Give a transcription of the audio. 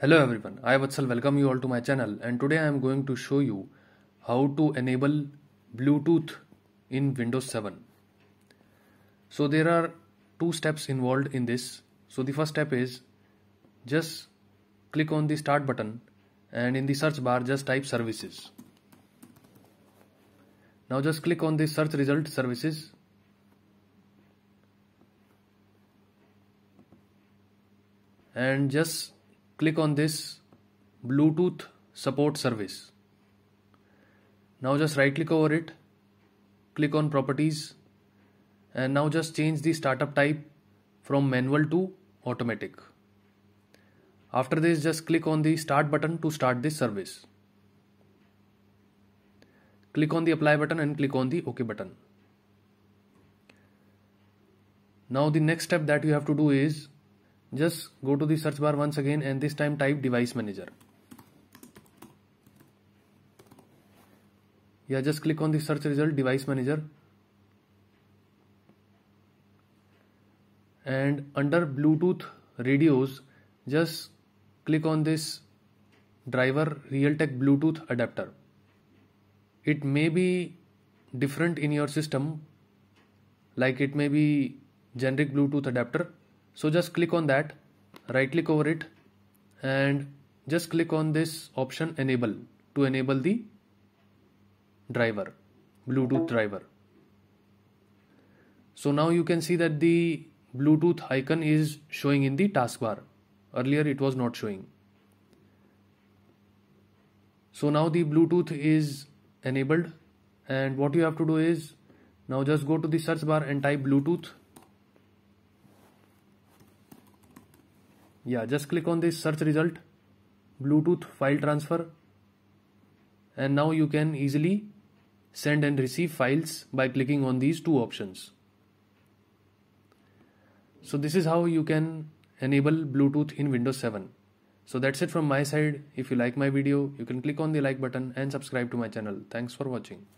Hello everyone, I Vatsal welcome you all to my channel and today I am going to show you how to enable Bluetooth in Windows 7. So there are two steps involved in this. So the first step is just click on the start button and in the search bar just type services. Now just click on the search result services and just click on this Bluetooth support service. Now just right click over it, click on properties and now just change the startup type from manual to automatic. After this just click on the start button to start this service. Click on the apply button and click on the OK button. Now the next step that you have to do is just go to the search bar once again and this time type device manager yeah just click on the search result device manager and under bluetooth radios just click on this driver realtek bluetooth adapter it may be different in your system like it may be generic bluetooth adapter so just click on that right click over it and just click on this option enable to enable the driver bluetooth driver so now you can see that the bluetooth icon is showing in the taskbar earlier it was not showing so now the bluetooth is enabled and what you have to do is now just go to the search bar and type bluetooth yeah just click on this search result Bluetooth file transfer and now you can easily send and receive files by clicking on these two options so this is how you can enable Bluetooth in Windows 7 so that's it from my side if you like my video you can click on the like button and subscribe to my channel thanks for watching